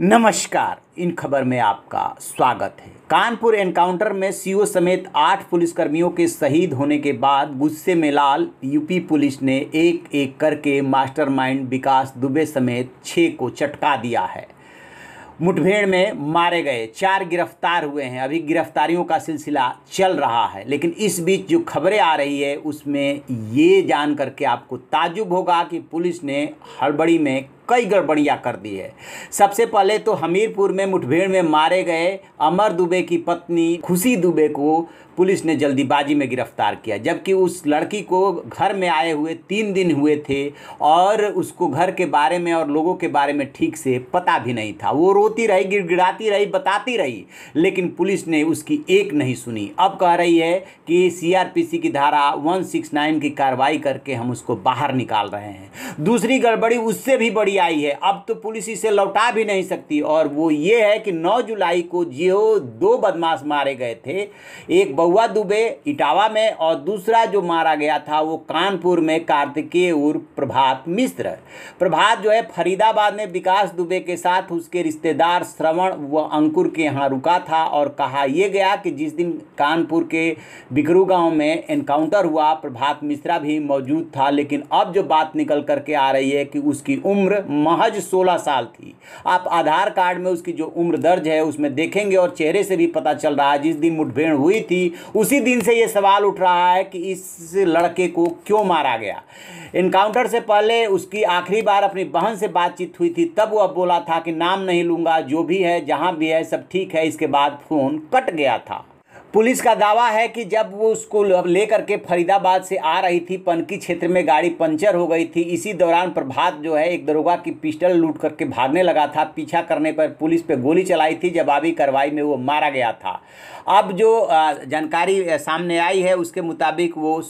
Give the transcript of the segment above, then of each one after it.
नमस्कार इन खबर में आपका स्वागत है कानपुर एनकाउंटर में सीओ समेत आठ पुलिसकर्मियों के शहीद होने के बाद गुस्से में लाल यूपी पुलिस ने एक एक करके मास्टरमाइंड विकास दुबे समेत छः को चटका दिया है मुठभेड़ में मारे गए चार गिरफ्तार हुए हैं अभी गिरफ्तारियों का सिलसिला चल रहा है लेकिन इस बीच जो खबरें आ रही है उसमें ये जान करके आपको ताजुब होगा कि पुलिस ने हड़बड़ी में कई गड़बड़ियाँ कर दी है सबसे पहले तो हमीरपुर में मुठभेड़ में मारे गए अमर दुबे की पत्नी खुशी दुबे को पुलिस ने जल्दीबाजी में गिरफ्तार किया जबकि उस लड़की को घर में आए हुए तीन दिन हुए थे और उसको घर के बारे में और लोगों के बारे में ठीक से पता भी नहीं था वो रोती रही गिड़गिड़ाती रही बताती रही लेकिन पुलिस ने उसकी एक नहीं सुनी अब कह रही है कि सीआरपीसी की धारा 169 की कार्रवाई करके हम उसको बाहर निकाल रहे हैं दूसरी गड़बड़ी उससे भी बड़ी गाड़ी आई है अब तो पुलिस इसे लौटा भी नहीं सकती और वो ये है कि 9 जुलाई को जो दो बदमाश मारे गए थे एक बउआ दुबे इटावा में और दूसरा जो मारा गया था वो कानपुर में कार्तिकेय उर्फ प्रभात मिश्र प्रभात जो है फरीदाबाद में विकास दुबे के साथ उसके रिश्तेदार श्रवण व अंकुर के यहाँ रुका था और कहा यह गया कि जिस दिन कानपुर के बिकरू गाँव में एनकाउंटर हुआ प्रभात मिश्रा भी मौजूद था लेकिन अब जो बात निकल करके आ रही है कि उसकी उम्र महज 16 साल थी आप आधार कार्ड में उसकी जो उम्र दर्ज है उसमें देखेंगे और चेहरे से भी पता चल रहा है जिस दिन मुठभेड़ हुई थी उसी दिन से ये सवाल उठ रहा है कि इस लड़के को क्यों मारा गया इनकाउंटर से पहले उसकी आखिरी बार अपनी बहन से बातचीत हुई थी तब वह बोला था कि नाम नहीं लूँगा जो भी है जहाँ भी है सब ठीक है इसके बाद फ़ोन कट गया था पुलिस का दावा है कि जब वो उसको लेकर के फरीदाबाद से आ रही थी पनकी क्षेत्र में गाड़ी पंचर हो गई थी इसी दौरान प्रभात जो है एक दरोगा की पिस्टल लूट करके भागने लगा था पीछा करने पर पुलिस पे गोली चलाई थी जवाबी कार्रवाई में वो मारा गया था अब जो जानकारी सामने आई है उसके मुताबिक वो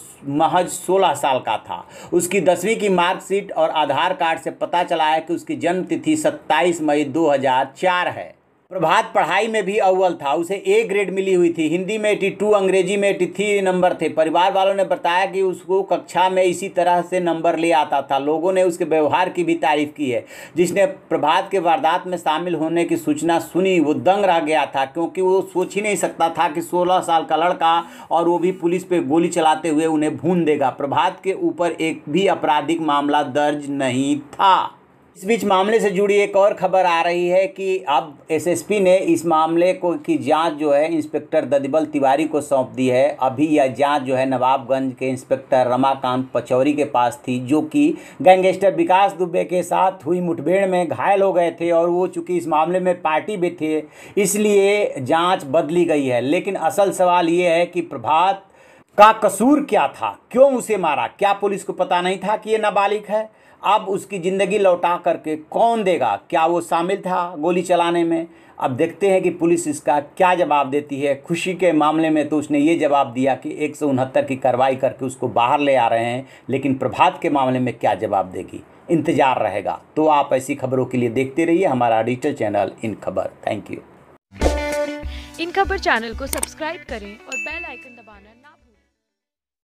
महज सोलह साल का था उसकी दसवीं की मार्कशीट और आधार कार्ड से पता चला है कि उसकी जन्मतिथि सत्ताईस मई दो है प्रभात पढ़ाई में भी अव्वल था उसे ए ग्रेड मिली हुई थी हिंदी में एटी टू अंग्रेजी में एटी थ्री नंबर थे परिवार वालों ने बताया कि उसको कक्षा में इसी तरह से नंबर ले आता था लोगों ने उसके व्यवहार की भी तारीफ की है जिसने प्रभात के वारदात में शामिल होने की सूचना सुनी वो दंग रह गया था क्योंकि वो सोच ही नहीं सकता था कि सोलह साल का लड़का और वो भी पुलिस पर गोली चलाते हुए उन्हें भून देगा प्रभात के ऊपर एक भी आपराधिक मामला दर्ज नहीं था इस बीच मामले से जुड़ी एक और खबर आ रही है कि अब एसएसपी ने इस मामले को की जांच जो है इंस्पेक्टर ददबल तिवारी को सौंप दी है अभी यह जांच जो है नवाबगंज के इंस्पेक्टर रमाकांत पचौरी के पास थी जो कि गैंगस्टर विकास दुबे के साथ हुई मुठभेड़ में घायल हो गए थे और वो चूंकि इस मामले में पार्टी भी थे इसलिए जाँच बदली गई है लेकिन असल सवाल ये है कि प्रभात का कसूर क्या था क्यों उसे मारा क्या पुलिस को पता नहीं था कि ये नाबालिग है अब उसकी ज़िंदगी लौटा करके कौन देगा क्या वो शामिल था गोली चलाने में अब देखते हैं कि पुलिस इसका क्या जवाब देती है खुशी के मामले में तो उसने ये जवाब दिया कि एक सौ उनहत्तर की कार्रवाई करके उसको बाहर ले आ रहे हैं लेकिन प्रभात के मामले में क्या जवाब देगी इंतज़ार रहेगा तो आप ऐसी खबरों के लिए देखते रहिए हमारा डिजिटल चैनल इन खबर थैंक यू इन खबर चैनल को सब्सक्राइब करें और बेल आइकन दबाना ना